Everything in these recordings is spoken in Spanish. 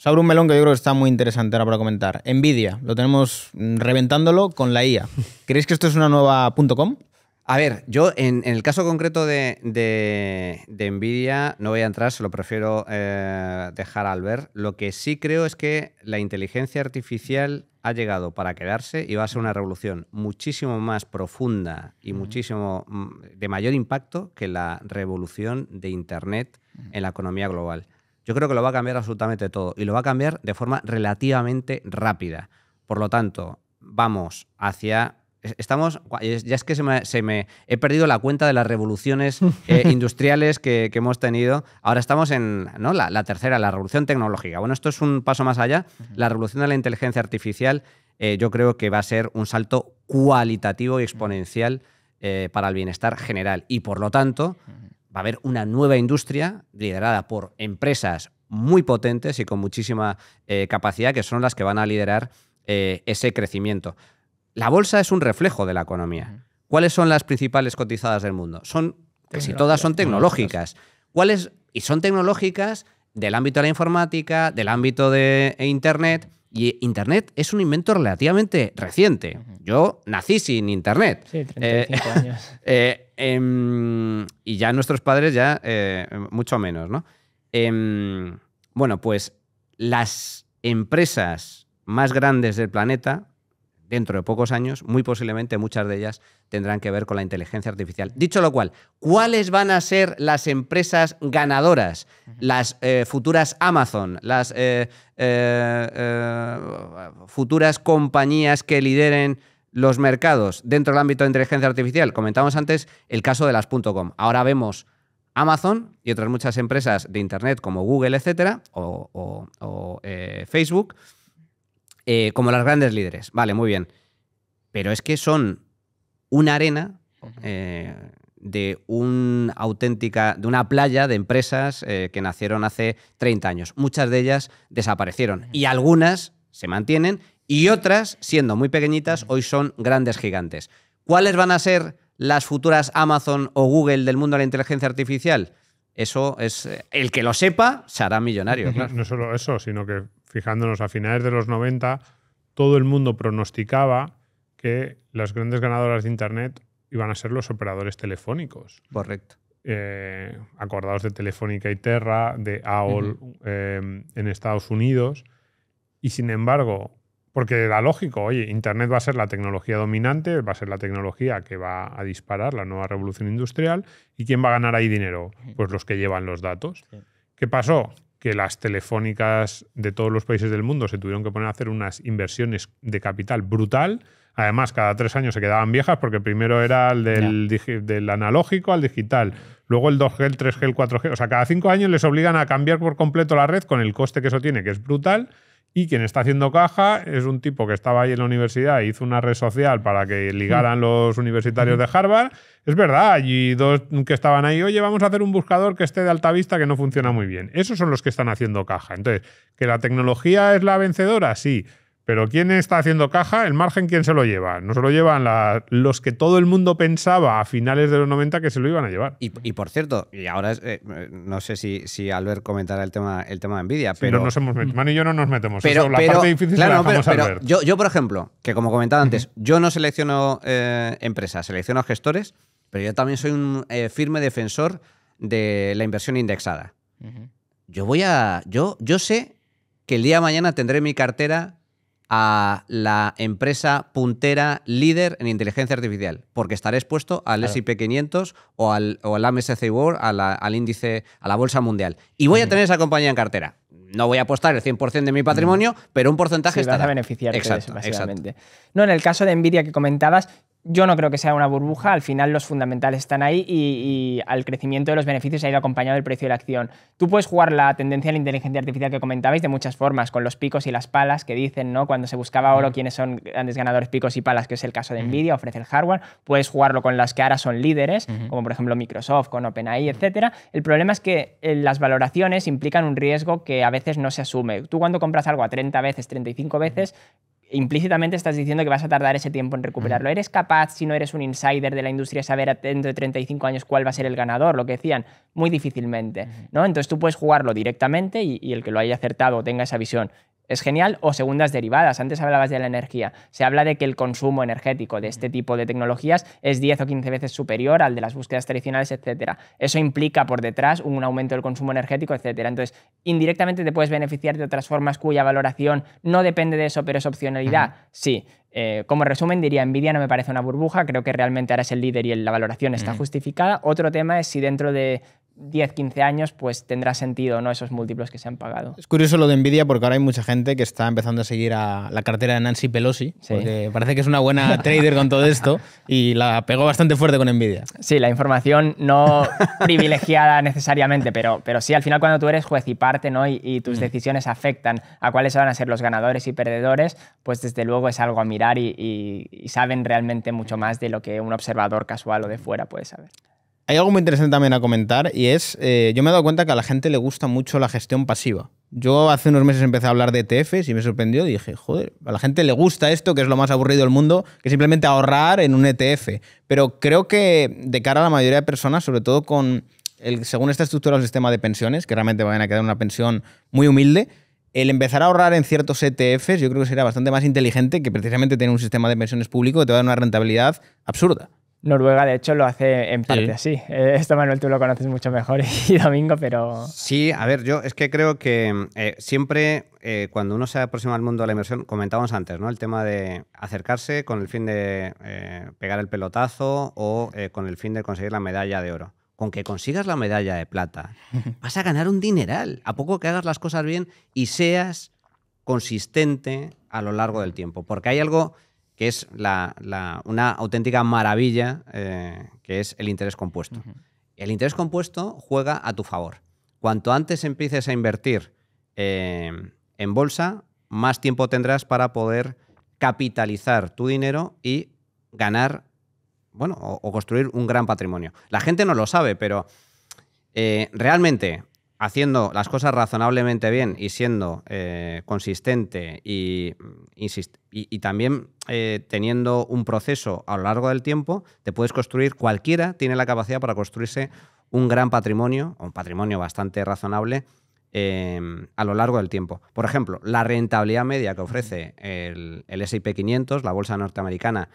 sobre un melón que yo creo que está muy interesante ahora para comentar. Nvidia, lo tenemos mm, reventándolo con la IA. ¿Creéis que esto es una nueva .com? A ver, yo en, el caso concreto de, de, Nvidia no voy a entrar, se lo prefiero eh, dejar al ver. Lo que sí creo es que la inteligencia artificial ha llegado para quedarse y va a ser una revolución muchísimo más profunda y muchísimo mm, de mayor impacto que la revolución de Internet en la economía global. Yo creo que lo va a cambiar absolutamente todo y lo va a cambiar de forma relativamente rápida. Por lo tanto, vamos hacia Estamos, ya es que se me, he perdido la cuenta de las revoluciones eh, industriales que, hemos tenido. Ahora estamos en ¿no? la, tercera, la revolución tecnológica. Bueno, esto es un paso más allá. La revolución de la inteligencia artificial eh, yo creo que va a ser un salto cualitativo y exponencial eh, para el bienestar general. Y por lo tanto, va a haber una nueva industria liderada por empresas muy potentes y con muchísima eh, capacidad que son las que van a liderar eh, ese crecimiento. La bolsa es un reflejo de la economía. ¿Cuáles son las principales cotizadas del mundo? Son casi todas son tecnológicas. ¿Cuáles? Y son tecnológicas del ámbito de la informática, del ámbito de Internet. Y Internet es un invento relativamente reciente. Yo nací sin Internet. Sí, 35 eh, años. Eh, em, y ya nuestros padres ya eh, mucho menos, ¿no? Em, bueno, pues las empresas más grandes del planeta dentro de pocos años, muy posiblemente muchas de ellas tendrán que ver con la inteligencia artificial. Dicho lo cual, ¿cuáles van a ser las empresas ganadoras? Las eh, futuras Amazon, las eh, eh, futuras compañías que lideren los mercados dentro del ámbito de inteligencia artificial. Comentamos antes el caso de las .com. Ahora vemos Amazon y otras muchas empresas de Internet como Google, etcétera, o Facebook eh, como las grandes líderes, vale, muy bien. Pero es que son una arena eh, de una auténtica, de una playa de empresas eh, que nacieron hace 30 años. Muchas de ellas desaparecieron y algunas se mantienen y otras, siendo muy pequeñitas, hoy son grandes gigantes. ¿Cuáles van a ser las futuras Amazon o Google del mundo de la inteligencia artificial? Eso es. El que lo sepa se hará millonario. No solo eso, sino que fijándonos a finales de los 90, todo el mundo pronosticaba que las grandes ganadoras de Internet iban a ser los operadores telefónicos. Correcto. Eh, acordados de Telefónica y Terra, de AOL eh, en Estados Unidos. Y sin embargo, porque era lógico, oye, Internet va a ser la tecnología dominante, va a ser la tecnología que va a disparar la nueva revolución industrial. ¿Y quién va a ganar ahí dinero? Pues los que llevan los datos. ¿Qué pasó? Que las telefónicas de todos los países del mundo se tuvieron que poner a hacer unas inversiones de capital brutal. Además, cada tres años se quedaban viejas porque primero era el del, del analógico al digital, luego el 2G, el 3G, el 4G. O sea, cada cinco años les obligan a cambiar por completo la red con el coste que eso tiene, que es brutal y quien está haciendo caja es un tipo que estaba ahí en la universidad, e hizo una red social para que ligaran mm. los universitarios de mm. Harvard. Es verdad, y dos que estaban ahí, oye, vamos a hacer un buscador que esté de alta vista que no funciona muy bien. Esos son los que están haciendo caja. Entonces, ¿que la tecnología es la vencedora? Sí. Pero ¿quién está haciendo caja? ¿El margen quién se lo lleva? No se lo llevan los que todo el mundo pensaba a finales de los 90 que se lo iban a llevar. Y, por cierto, y ahora eh, no sé si, Albert comentará el tema, el tema de envidia, pero. no nos hemos metido. Manu y yo no nos metemos. la parte difícil la dejamos a Albert. Yo, por ejemplo, que como comentaba antes, yo no selecciono eh, empresas, selecciono gestores, pero yo también soy un eh, firme defensor de la inversión indexada. Yo voy a. Yo, yo sé que el día de mañana tendré mi cartera a la empresa puntera líder en inteligencia artificial, porque estaré expuesto al SIP S&P 500 o al, o al World, al índice, a la bolsa mundial. Y voy a tener esa compañía en cartera. No voy a apostar el 100% de mi patrimonio, pero un porcentaje está estará. a beneficiar de eso, No, en el caso de Nvidia que comentabas, yo no creo que sea una burbuja, al final los fundamentales están ahí y, al crecimiento de los beneficios ha ido acompañado el precio de la acción. Tú puedes jugar la tendencia a la inteligencia artificial que comentabais de muchas formas, con los picos y las palas que dicen, ¿no? Cuando se buscaba oro, quiénes son grandes ganadores picos y palas, que es el caso de Nvidia, ofrece el hardware. Puedes jugarlo con las que ahora son líderes, como por ejemplo Microsoft, con OpenAI, etc. El problema es que eh, las valoraciones implican un riesgo que a veces no se asume. Tú cuando compras algo a 30 veces, 35 veces, implícitamente estás diciendo que vas a tardar ese tiempo en recuperarlo. ¿Eres capaz, si no eres un insider de la industria, saber dentro de 35 años cuál va a ser el ganador? Lo que decían, muy difícilmente. ¿no? Entonces tú puedes jugarlo directamente y, y, el que lo haya acertado tenga esa visión es genial, o segundas derivadas. Antes hablabas de la energía. Se habla de que el consumo energético de este tipo de tecnologías es 10 o 15 veces superior al de las búsquedas tradicionales, etc. Eso implica por detrás un aumento del consumo energético, etc. Entonces, indirectamente te puedes beneficiar de otras formas cuya valoración no depende de eso, pero es opcionalidad. Sí. Eh, como resumen, diría, Nvidia no me parece una burbuja, creo que realmente ahora es el líder y la valoración está justificada. Otro tema es si dentro de 10, 15 años, pues tendrá sentido ¿no? esos múltiplos que se han pagado. Es curioso lo de Nvidia porque ahora hay mucha gente que está empezando a seguir a la cartera de Nancy Pelosi, porque parece que es una buena trader con todo esto y la pegó bastante fuerte con Nvidia. Sí, la información no privilegiada necesariamente, pero, pero sí, al final cuando tú eres juez y parte ¿no? y, tus mm. decisiones afectan a cuáles van a ser los ganadores y perdedores, pues desde luego es algo a mirar y saben realmente mucho más de lo que un observador casual o de fuera puede saber. Hay algo muy interesante también a comentar y es, eh, yo me he dado cuenta que a la gente le gusta mucho la gestión pasiva. Yo hace unos meses empecé a hablar de ETFs y me sorprendió. Y dije, joder, a la gente le gusta esto, que es lo más aburrido del mundo, que simplemente ahorrar en un ETF. Pero creo que de cara a la mayoría de personas, sobre todo con, el, según esta estructura del sistema de pensiones, que realmente van a quedar una pensión muy humilde, el empezar a ahorrar en ciertos ETFs yo creo que sería bastante más inteligente que precisamente tener un sistema de pensiones público que te va a dar una rentabilidad absurda. Noruega, de hecho, lo hace en parte así. Eh, esto, Manuel, tú lo conoces mucho mejor y Domingo, pero... Sí, a ver, yo es que creo que eh, siempre eh, cuando uno se aproxima al mundo de la inversión, comentábamos antes, ¿no? El tema de acercarse con el fin de pegar el pelotazo o con el fin de conseguir la medalla de oro. Con que consigas la medalla de plata, vas a ganar un dineral. A poco que hagas las cosas bien y seas consistente a lo largo del tiempo. Porque hay algo que es una auténtica maravilla, eh, que es el interés compuesto. El interés compuesto juega a tu favor. Cuanto antes empieces a invertir eh, en bolsa, más tiempo tendrás para poder capitalizar tu dinero y ganar, bueno, o, construir un gran patrimonio. La gente no lo sabe, pero eh, realmente haciendo las cosas razonablemente bien y siendo eh, consistente y, mm, también eh, teniendo un proceso a lo largo del tiempo, te puedes construir, cualquiera tiene la capacidad para construirse un gran patrimonio, un patrimonio bastante razonable. Em, a lo largo del tiempo. Por ejemplo, la rentabilidad media que ofrece el, SP 500, la bolsa norteamericana,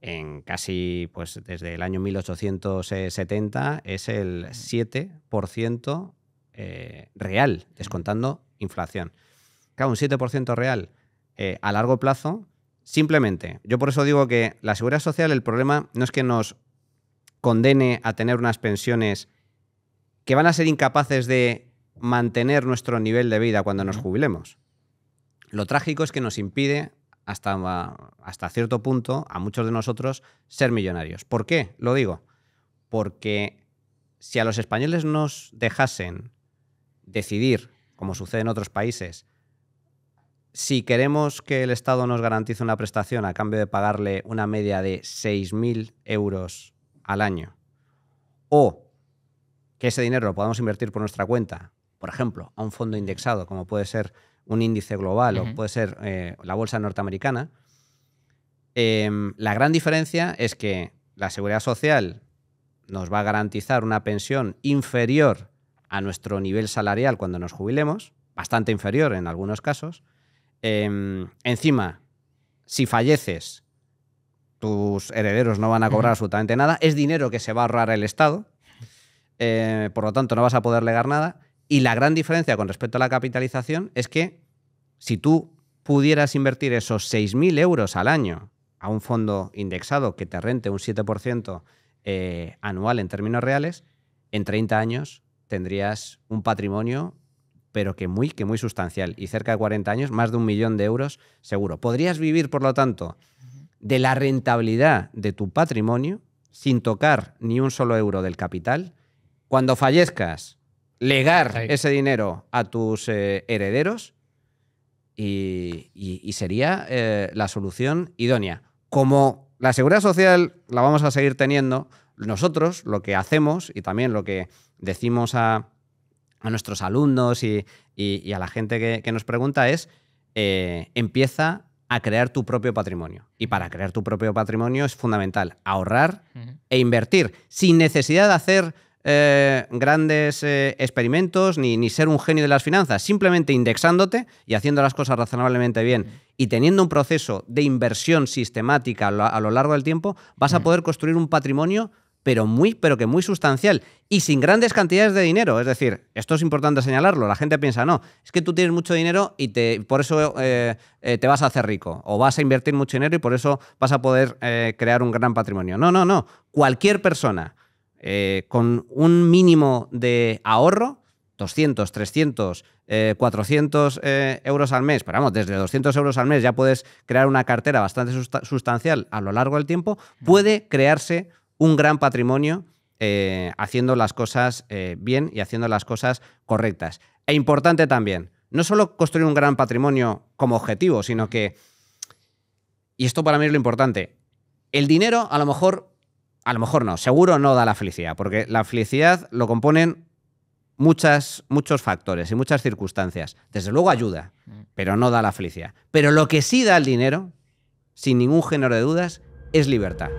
en casi pues, desde el año 1870 es el 7% eh, real, descontando inflación. cada un 7% real eh, a largo plazo, simplemente, yo por eso digo que la seguridad social, el problema no es que nos condene a tener unas pensiones que van a ser incapaces de mantener nuestro nivel de vida cuando nos jubilemos. Lo trágico es que nos impide hasta, hasta cierto punto a muchos de nosotros ser millonarios. ¿Por qué? Lo digo. Porque si a los españoles nos dejasen decidir, como sucede en otros países, si queremos que el Estado nos garantice una prestación a cambio de pagarle una media de 6.000 euros al año, o que ese dinero lo podamos invertir por nuestra cuenta, por ejemplo, a un fondo indexado, como puede ser un índice global o puede ser eh, la bolsa norteamericana, em, la gran diferencia es que la seguridad social nos va a garantizar una pensión inferior a nuestro nivel salarial cuando nos jubilemos, bastante inferior en algunos casos. Em, encima, si falleces, tus herederos no van a cobrar absolutamente nada. Es dinero que se va a ahorrar el Estado. Eh, por lo tanto, no vas a poder legar nada. Y la gran diferencia con respecto a la capitalización es que si tú pudieras invertir esos 6.000 euros al año a un fondo indexado que te rente un 7% eh, anual en términos reales, en 30 años tendrías un patrimonio, pero que muy, que muy sustancial. Y cerca de 40 años, más de un millón de euros seguro. Podrías vivir, por lo tanto, de la rentabilidad de tu patrimonio sin tocar ni un solo euro del capital. Cuando fallezcas, legar ese dinero a tus eh, herederos y, sería eh, la solución idónea. Como la seguridad social la vamos a seguir teniendo, nosotros lo que hacemos y también lo que decimos a, nuestros alumnos y, a la gente que, nos pregunta es, eh, empieza a crear tu propio patrimonio. Y para crear tu propio patrimonio es fundamental ahorrar e invertir, sin necesidad de hacer eh, grandes eh, experimentos ni, ser un genio de las finanzas, simplemente indexándote y haciendo las cosas razonablemente bien y teniendo un proceso de inversión sistemática a lo, largo del tiempo, vas a poder construir un patrimonio pero muy, pero que muy sustancial y sin grandes cantidades de dinero. Es decir, esto es importante señalarlo. La gente piensa, no, es que tú tienes mucho dinero y te, por eso eh, eh, te vas a hacer rico o vas a invertir mucho dinero y por eso vas a poder eh, crear un gran patrimonio. No, no, no. Cualquier persona con un mínimo de ahorro 200, 300, 400 euros al mes, pero vamos, desde 200 euros al mes ya puedes crear una cartera bastante sustancial a lo largo del tiempo, puede crearse un gran patrimonio eh, haciendo las cosas eh, bien y haciendo las cosas correctas. E importante también, no solo construir un gran patrimonio como objetivo, sino que, y esto para mí es lo importante, el dinero a lo mejor, a lo mejor no, seguro no da la felicidad, porque la felicidad lo componen muchas, muchos factores y muchas circunstancias. Desde luego ayuda, pero no da la felicidad. Pero lo que sí da el dinero, sin ningún género de dudas, es libertad.